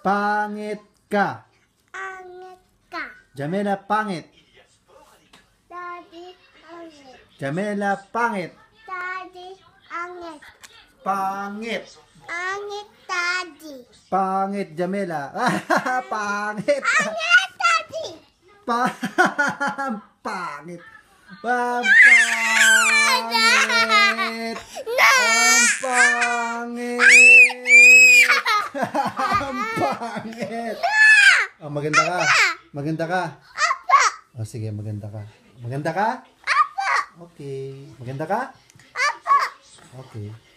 Pangit ka. Pangit ka. Jamela pangit. Daddy pangit. Jamela pangit. Daddy pangit. Pangit. Pangit daddy. Pangit Jamela. pangit. Pangit daddy. Pa pangit. Pangit. Pangit. Pangit. Bakit? Oh, maganda ka. Maganda ka. Apa. Oh, ah, sige, maganda ka. Maganda ka? Apa. Okay. Maganda ka? Apa. Okay.